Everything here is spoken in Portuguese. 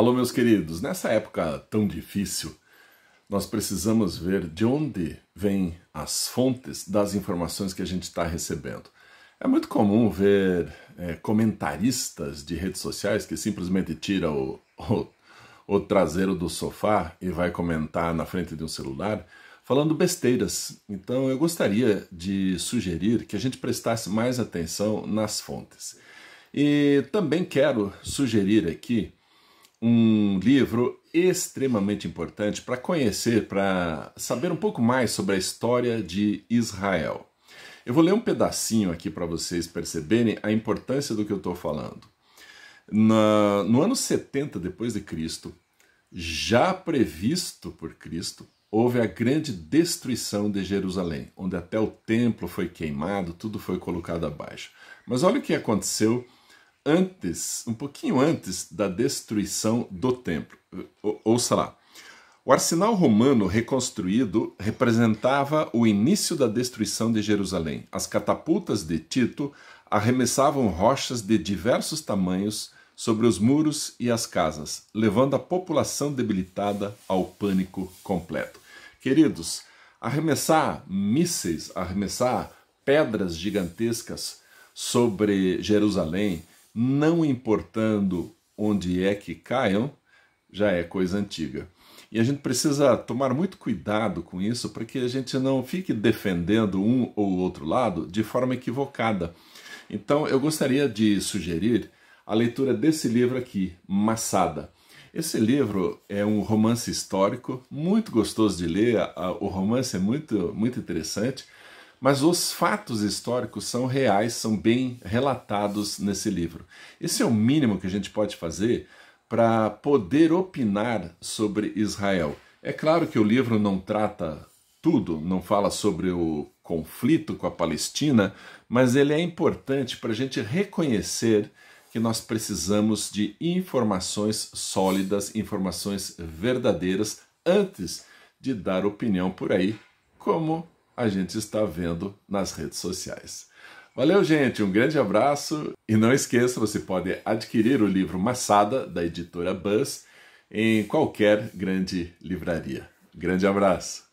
Alô, meus queridos, nessa época tão difícil, nós precisamos ver de onde vêm as fontes das informações que a gente está recebendo. É muito comum ver é, comentaristas de redes sociais que simplesmente tira o, o, o traseiro do sofá e vai comentar na frente de um celular falando besteiras. Então eu gostaria de sugerir que a gente prestasse mais atenção nas fontes. E também quero sugerir aqui um livro extremamente importante para conhecer, para saber um pouco mais sobre a história de Israel. Eu vou ler um pedacinho aqui para vocês perceberem a importância do que eu estou falando. Na, no ano 70 depois de Cristo, já previsto por Cristo, houve a grande destruição de Jerusalém, onde até o templo foi queimado, tudo foi colocado abaixo. Mas olha o que aconteceu antes, um pouquinho antes da destruição do templo. ouça lá. O arsenal romano reconstruído representava o início da destruição de Jerusalém. As catapultas de Tito arremessavam rochas de diversos tamanhos sobre os muros e as casas, levando a população debilitada ao pânico completo. Queridos, arremessar mísseis, arremessar pedras gigantescas sobre Jerusalém, não importando onde é que caiam, já é coisa antiga. E a gente precisa tomar muito cuidado com isso para que a gente não fique defendendo um ou outro lado de forma equivocada. Então, eu gostaria de sugerir a leitura desse livro aqui, Massada. Esse livro é um romance histórico, muito gostoso de ler, o romance é muito, muito interessante. Mas os fatos históricos são reais, são bem relatados nesse livro. Esse é o mínimo que a gente pode fazer para poder opinar sobre Israel. É claro que o livro não trata tudo, não fala sobre o conflito com a Palestina, mas ele é importante para a gente reconhecer que nós precisamos de informações sólidas, informações verdadeiras, antes de dar opinião por aí, como a gente está vendo nas redes sociais. Valeu, gente, um grande abraço e não esqueça, você pode adquirir o livro Massada, da editora Buzz, em qualquer grande livraria. Grande abraço!